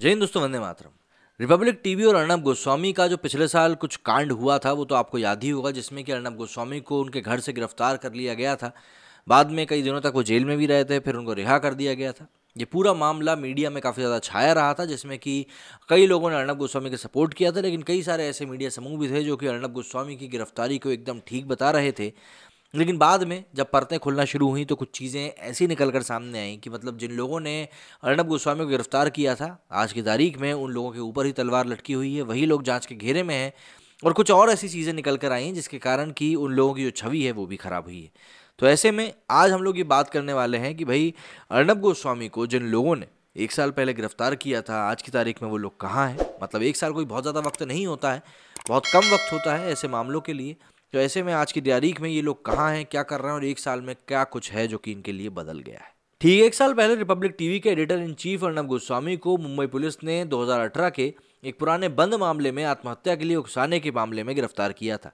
जय हिंद दोस्तों वंदे मातरम Republic TV और अर्णब गोस्वामी का जो पिछले साल कुछ कांड हुआ था वो तो आपको याद ही होगा जिसमें कि अर्णब गोस्वामी को उनके घर से गिरफ्तार कर लिया गया था बाद में कई दिनों तक वो जेल में भी रहे थे फिर उनको रिहा कर दिया गया था ये पूरा मामला मीडिया में काफ़ी ज़्यादा छाया रहा था जिसमें कि कई लोगों ने अर्णब गोस्वामी का सपोर्ट किया था लेकिन कई सारे ऐसे मीडिया समूह भी थे जो कि अर्णब गोस्वामी की गिरफ्तारी को एकदम ठीक बता रहे थे लेकिन बाद में जब परतें खुलना शुरू हुई तो कुछ चीज़ें ऐसी निकल कर सामने आई कि मतलब जिन लोगों ने अर्णब गोस्वामी को गिरफ्तार किया था आज की तारीख में उन लोगों के ऊपर ही तलवार लटकी हुई है वही लोग जांच के घेरे में हैं और कुछ और ऐसी चीज़ें निकल कर आई जिसके कारण कि उन लोगों की जो छवि है वो भी ख़राब हुई है तो ऐसे में आज हम लोग ये बात करने वाले हैं कि भाई अर्णब गोस्वामी को जिन लोगों ने एक साल पहले गिरफ्तार किया था आज की तारीख में वो लोग कहाँ हैं मतलब एक साल कोई बहुत ज़्यादा वक्त नहीं होता है बहुत कम वक्त होता है ऐसे मामलों के लिए तो ऐसे में आज की तारीख में ये लोग कहाँ हैं क्या कर रहे हैं और एक साल में क्या कुछ है जो कि इनके लिए बदल गया है ठीक एक साल पहले रिपब्लिक टीवी के editor in chief Arnab Goswami को मुंबई पुलिस ने 2018 के एक पुराने बंद मामले में आत्महत्या के लिए उकसाने के मामले में गिरफ्तार किया था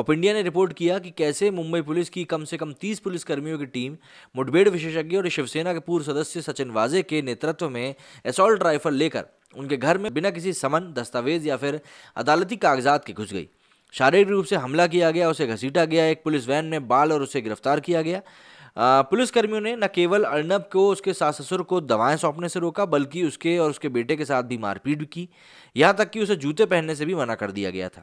ऑप इंडिया ने रिपोर्ट किया कि कैसे मुंबई पुलिस की कम से कम 30 पुलिसकर्मियों की टीम मुठभेड़ विशेषज्ञ और शिवसेना के पूर्व सदस्य सचिन वाजे के नेतृत्व में असॉल्ट राइफल लेकर उनके घर में बिना किसी समन दस्तावेज या फिर अदालती कागजात के घुस गई शारीरिक रूप से हमला किया गया उसे घसीटा गया एक पुलिस वैन में बाल और उसे गिरफ्तार किया गया पुलिसकर्मियों ने न केवल अर्नब को उसके सास ससुर को दवाएं सौंपने से रोका बल्कि उसके और उसके बेटे के साथ भी मारपीट की यहाँ तक कि उसे जूते पहनने से भी मना कर दिया गया था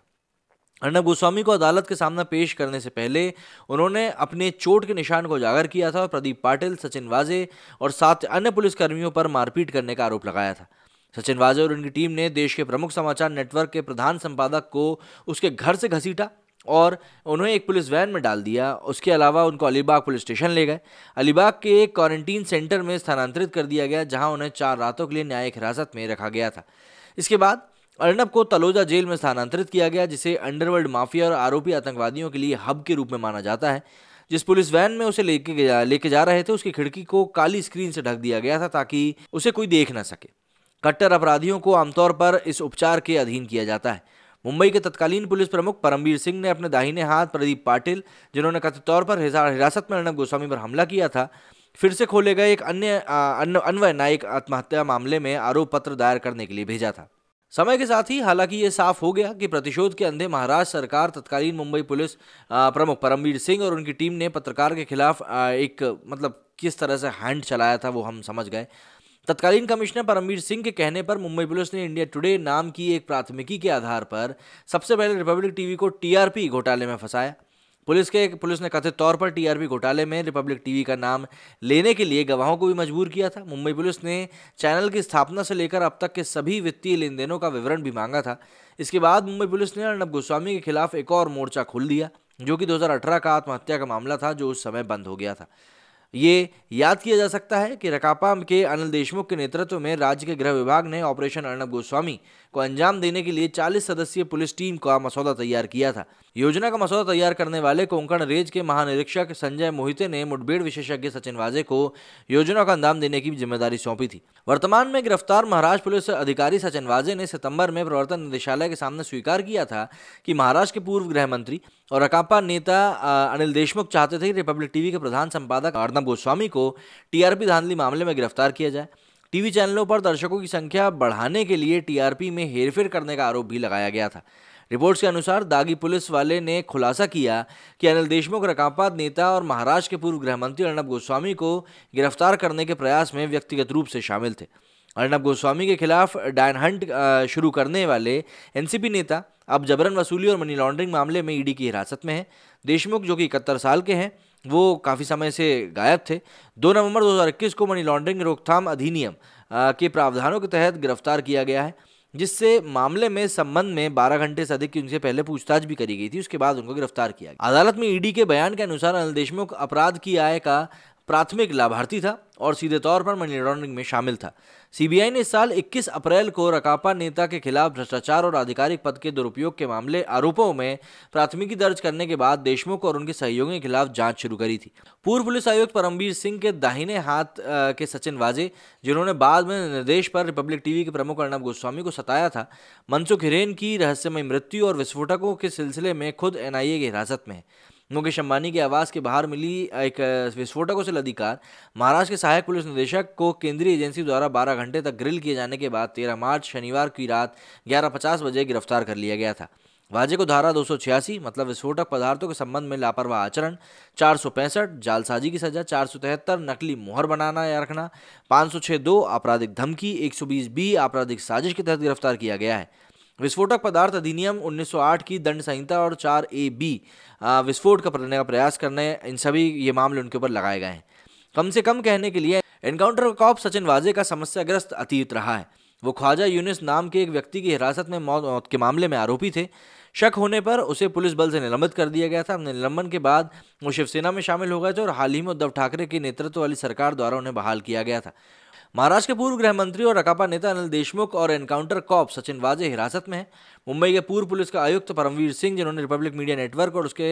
अर्नब गोस्वामी को अदालत के सामने पेश करने से पहले उन्होंने अपने चोट के निशान को उजागर किया था और प्रदीप पाटिल सचिन वाजे और सात अन्य पुलिसकर्मियों पर मारपीट करने का आरोप लगाया था सचिन वाजे और उनकी टीम ने देश के प्रमुख समाचार नेटवर्क के प्रधान संपादक को उसके घर से घसीटा और उन्हें एक पुलिस वैन में डाल दिया उसके अलावा उनको अलीबाग पुलिस स्टेशन ले गए अलीबाग के एक क्वारंटीन सेंटर में स्थानांतरित कर दिया गया जहां उन्हें चार रातों के लिए न्यायिक हिरासत में रखा गया था इसके बाद अर्नब को तलोजा जेल में स्थानांतरित किया गया जिसे अंडरवर्ल्ड माफिया और आरोपी आतंकवादियों के लिए हब के रूप में माना जाता है जिस पुलिस वैन में उसे लेके जा लेके जा रहे थे उसकी खिड़की को काली स्क्रीन से ढक दिया गया था ताकि उसे कोई देख ना सके कट्टर अपराधियों को आमतौर पर इस उपचार के अधीन किया जाता है मुंबई के तत्कालीन पुलिस प्रमुख परमवीर सिंह ने अपने दाहिने हाथ प्रदीप पाटिल जिन्होंने कथित तौर पर हिरासत में अर्णब गोस्वामी पर हमला किया था फिर से खोले गए एक अन्य अन्वय नायक आत्महत्या मामले में आरोप पत्र दायर करने के लिए भेजा था समय के साथ ही हालांकि ये साफ हो गया कि प्रतिशोध के अंधे महाराष्ट्र सरकार तत्कालीन मुंबई पुलिस प्रमुख परमवीर सिंह और उनकी टीम ने पत्रकार के खिलाफ एक मतलब किस तरह से हैंड चलाया था वो हम समझ गए तत्कालीन कमिश्नर परमवीर सिंह के कहने पर मुंबई पुलिस ने इंडिया टुडे नाम की एक प्राथमिकी के आधार पर सबसे पहले रिपब्लिक टीवी को टीआरपी घोटाले में फंसाया पुलिस के पुलिस ने कथित तौर पर टीआरपी घोटाले में रिपब्लिक टीवी का नाम लेने के लिए गवाहों को भी मजबूर किया था मुंबई पुलिस ने चैनल की स्थापना से लेकर अब तक के सभी वित्तीय लेन देनों का विवरण भी मांगा था इसके बाद मुंबई पुलिस ने अर्णब गोस्वामी के खिलाफ एक और मोर्चा खोल दिया जो कि 2018 का आत्महत्या का मामला था जो उस समय बंद हो गया था ये याद किया जा सकता है कि रकापा के अनिल देशमुख के नेतृत्व में राज्य के गृह विभाग ने ऑपरेशन अर्णब गोस्वामी को अंजाम देने के लिए 40 सदस्यीय पुलिस टीम का मसौदा तैयार किया था योजना का मसौदा तैयार करने वाले कोंकण रेंज के महानिरीक्षक संजय मोहिते ने मुठभेड़ विशेषज्ञ सचिन वाजे को योजना का अंजाम देने की जिम्मेदारी सौंपी थी वर्तमान में गिरफ्तार महाराष्ट्र पुलिस अधिकारी सचिन वाजे ने सितंबर में प्रवर्तन निदेशालय के सामने स्वीकार किया था कि महाराष्ट्र के पूर्व गृह मंत्री और अकापा नेता अनिल देशमुख चाहते थे कि रिपब्लिक टीवी के प्रधान संपादक अर्नब गोस्वामी को टीआरपी धांधली मामले में गिरफ्तार किया जाए टीवी चैनलों पर दर्शकों की संख्या बढ़ाने के लिए टीआरपी में हेरफेर करने का आरोप भी लगाया गया था रिपोर्ट्स के अनुसार दागी पुलिस वाले ने खुलासा किया कि अनिल देशमुख रकापात नेता और महाराष्ट्र के पूर्व गृह मंत्री अर्णब गोस्वामी को गिरफ्तार करने के प्रयास में व्यक्तिगत रूप से शामिल थे अर्णब गोस्वामी के खिलाफ डायन हंट शुरू करने वाले एनसीपी नेता अब जबरन वसूली और मनी लॉन्ड्रिंग मामले में ईडी की हिरासत में है देशमुख जो कि इकहत्तर साल के हैं वो काफ़ी समय से गायब थे दो नवंबर 2021 को मनी लॉन्ड्रिंग रोकथाम अधिनियम के प्रावधानों के तहत गिरफ्तार किया गया है जिससे मामले में संबंध में 12 घंटे से अधिक की उनसे पहले पूछताछ भी करी गई थी उसके बाद उनको गिरफ्तार किया गया अदालत में ईडी के बयान के अनुसार अनिल देशमुख अपराध की आय का प्राथमिक लाभार्थी था और सीधे तौर पर मनी लॉन्ड्रिंग में शामिल था सीबीआई ने इस साल 21 अप्रैल को रकापा नेता के खिलाफ भ्रष्टाचार और आधिकारिक पद के दुरुपयोग के मामले आरोपों में प्राथमिकी दर्ज करने के बाद देशमुख और उनके सहयोगियों के खिलाफ जांच शुरू करी थी पूर्व पुलिस आयुक्त परमवीर सिंह के दाहिने हाथ के सचिन वाजे जिन्होंने बाद में निर्देश पर रिपब्लिक टीवी के प्रमुख अर्णब गोस्वामी को सताया था मनसुख हिरेन की रहस्यमय मृत्यु और विस्फोटकों के सिलसिले में खुद एनआईए की हिरासत में है मुकेश अंबानी के आवास के बाहर मिली एक विस्फोटकों से लदी कार महाराष्ट्र के सहायक पुलिस निदेशक को केंद्रीय एजेंसी द्वारा बारह घंटे तक ग्रिल किए जाने के बाद तेरह मार्च शनिवार की रात ग्यारह बजे गिरफ्तार कर लिया गया था वाजे को धारा दो मतलब विस्फोटक पदार्थों के संबंध में लापरवाह आचरण चार जालसाजी की सजा चार नकली मोहर बनाना या रखना पाँच दो आपराधिक धमकी एक बी आपराधिक साजिश के तहत गिरफ्तार किया गया है विस्फोटक पदार्थ अधिनियम 1908 की दंड संहिता और चार ए बी विस्फोट का करने का प्रयास करने इन सभी ये मामले उनके ऊपर लगाए गए हैं कम से कम कहने के लिए एनकाउंटर कॉप सचिन वाजे का समस्याग्रस्त अतीत रहा है वो ख्वाजा यूनिस नाम के एक व्यक्ति की हिरासत में मौत, मौत के मामले में आरोपी थे शक होने पर उसे पुलिस बल से निलंबित कर दिया गया था निलंबन के बाद वो शिवसेना में शामिल हो गए थे और हाल ही में उद्धव ठाकरे के नेतृत्व वाली सरकार द्वारा उन्हें बहाल किया गया था महाराष्ट्र के पूर्व गृह मंत्री और रकापा नेता अनिल देशमुख और एनकाउंटर कॉप सचिन वाजे हिरासत में हैं मुंबई के पूर्व पुलिस का आयुक्त परमवीर सिंह जिन्होंने रिपब्लिक मीडिया नेटवर्क और उसके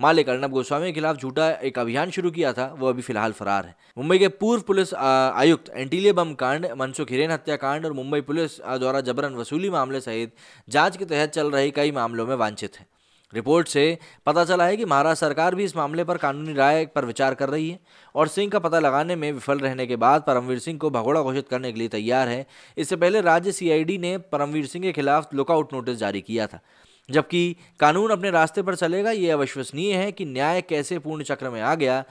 मालिक अर्णब गोस्वामी के खिलाफ झूठा एक अभियान शुरू किया था वो अभी फिलहाल फरार है मुंबई के पूर्व पुलिस आयुक्त एंटीलिया बम कांड मनसुख हिरेन हत्याकांड और मुंबई पुलिस द्वारा जबरन वसूली मामले सहित जांच के तहत चल रहे कई मामलों में वांछित है रिपोर्ट से पता चला है कि महाराष्ट्र सरकार भी इस मामले पर कानूनी राय पर विचार कर रही है और सिंह का पता लगाने में विफल रहने के बाद परमवीर सिंह को भगोड़ा घोषित करने के लिए तैयार है इससे पहले राज्य सीआईडी ने परमवीर सिंह के खिलाफ लुकआउट नोटिस जारी किया था जबकि कानून अपने रास्ते पर चलेगा ये अविश्वसनीय है कि न्याय कैसे पूर्ण चक्र में आ गया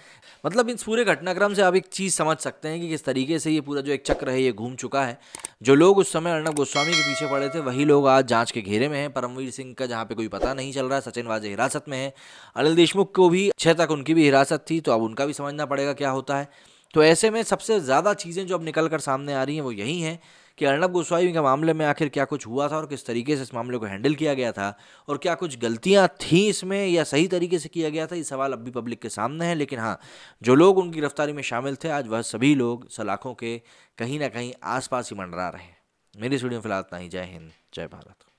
मतलब इस पूरे घटनाक्रम से आप एक चीज़ समझ सकते हैं कि किस तरीके से ये पूरा जो एक चक्र है ये घूम चुका है जो लोग उस समय अर्णब गोस्वामी के पीछे पड़े थे वही लोग आज जांच के घेरे में हैं परमवीर सिंह का जहाँ पे कोई पता नहीं चल रहा सचिन वाजे हिरासत में है अनिल देशमुख को भी छः तक उनकी भी हिरासत थी तो अब उनका भी समझना पड़ेगा क्या होता है तो ऐसे में सबसे ज़्यादा चीज़ें जो अब निकल कर सामने आ रही हैं वो यही हैं कि अर्णब गोस्वामी के मामले में आखिर क्या कुछ हुआ था और किस तरीके से इस मामले को हैंडल किया गया था और क्या कुछ गलतियाँ थीं इसमें या सही तरीके से किया गया था ये सवाल अब भी पब्लिक के सामने है लेकिन हाँ जो लोग उनकी गिरफ्तारी में शामिल थे आज वह सभी लोग सलाखों के कहीं ना कहीं आसपास ही मंडरा रहे मेरी इस वीडियो में फिलहाल इतना ही जय हिंद जय भारत